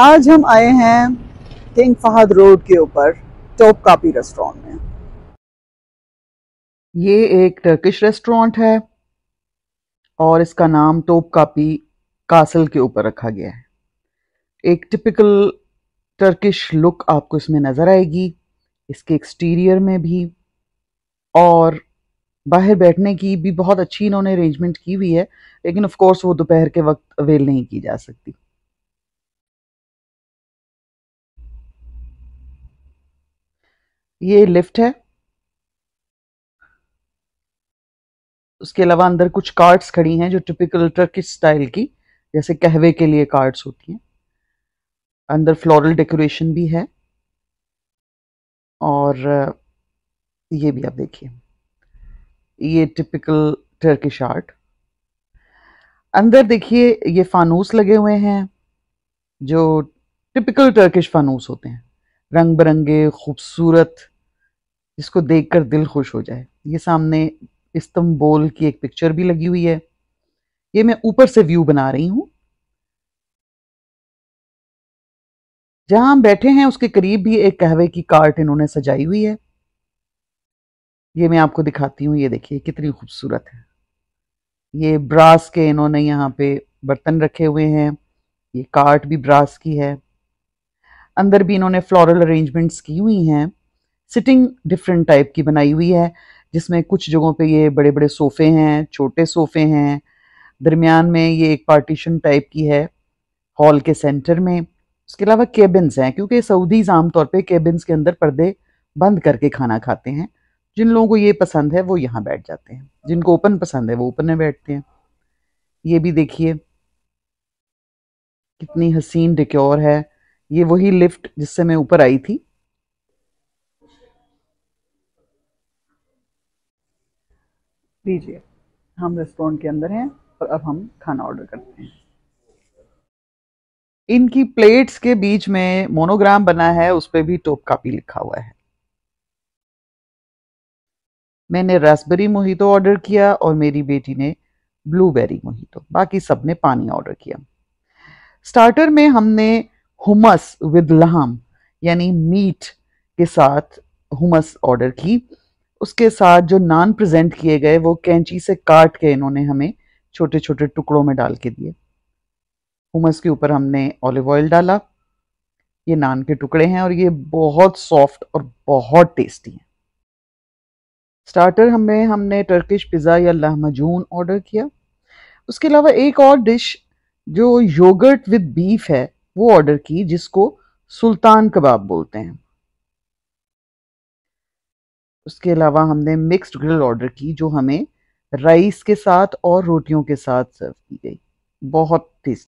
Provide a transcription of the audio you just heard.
आज हम आए हैं किंग फहद रोड के ऊपर टॉप कापी रेस्टोरेंट में ये एक टर्किश रेस्टोरेंट है और इसका नाम टोप कापी कासल के ऊपर रखा गया है एक टिपिकल टर्किश लुक आपको इसमें नज़र आएगी इसके एक्सटीरियर में भी और बाहर बैठने की भी बहुत अच्छी इन्होंने अरेंजमेंट की हुई है लेकिन ऑफ कोर्स वो दोपहर के वक्त अवेल नहीं की जा सकती ये लिफ्ट है उसके अलावा अंदर कुछ कार्ड्स खड़ी हैं जो टिपिकल टर्किश स्टाइल की जैसे कहवे के लिए कार्ड्स होती हैं अंदर फ्लोरल डेकोरेशन भी है और ये भी आप देखिए ये टिपिकल टर्किश आर्ट अंदर देखिए ये फानूस लगे हुए हैं जो टिपिकल टर्किश फानूस होते हैं रंग बिरंगे खूबसूरत जिसको देखकर दिल खुश हो जाए ये सामने इस्तंबोल की एक पिक्चर भी लगी हुई है ये मैं ऊपर से व्यू बना रही हूं जहां हम बैठे हैं उसके करीब भी एक कहवे की कार्ट इन्होंने सजाई हुई है ये मैं आपको दिखाती हूँ ये देखिए कितनी खूबसूरत है ये ब्रास के इन्होंने यहाँ पे बर्तन रखे हुए हैं ये कार्ट भी ब्रास की है अंदर भी इन्होंने फ्लोरल अरेंजमेंट्स की हुई हैं सिटिंग डिफरेंट टाइप की बनाई हुई है जिसमें कुछ जगहों पे ये बड़े बड़े सोफ़े हैं छोटे सोफ़े हैं दरमियान में ये एक पार्टीशन टाइप की है हॉल के सेंटर में उसके अलावा केबिन्स हैं क्योंकि सऊदीज़ आमतौर पर केबिन्स के अंदर पर्दे बंद करके खाना खाते हैं जिन लोगों को ये पसंद है वो यहाँ बैठ जाते हैं जिनको ओपन पसंद है वो ओपन में बैठते हैं ये भी देखिए कितनी हसीन डिक्योर है ये वही लिफ्ट जिससे मैं ऊपर आई थी लीजिए हम रेस्टोरेंट के अंदर हैं और अब हम खाना ऑर्डर करते हैं इनकी प्लेट्स के बीच में मोनोग्राम बना है उस पर भी टोप कापी लिखा हुआ है मैंने रसबेरी मोहितो ऑर्डर किया और मेरी बेटी ने ब्लूबेरी मोहितो बाकी सबने पानी ऑर्डर किया स्टार्टर में हमने हुमस विद लहम यानी मीट के साथ हुमस ऑर्डर की उसके साथ जो नान प्रेजेंट किए गए वो कैंची से काट के इन्होंने हमें छोटे छोटे टुकड़ों में डाल के दिए हुमस के ऊपर हमने ऑलिव ऑयल डाला ये नान के टुकड़े हैं और ये बहुत सॉफ्ट और बहुत टेस्टी हैं स्टार्टर हमें हमने टर्किश पिज़्ज़ा या लहमजून ऑर्डर किया उसके अलावा एक और डिश जो योगर्ट विद बीफ है वो ऑर्डर की जिसको सुल्तान कबाब बोलते हैं उसके अलावा हमने मिक्स्ड ग्रिल ऑर्डर की जो हमें राइस के साथ और रोटियों के साथ सर्व की गई बहुत टेस्टी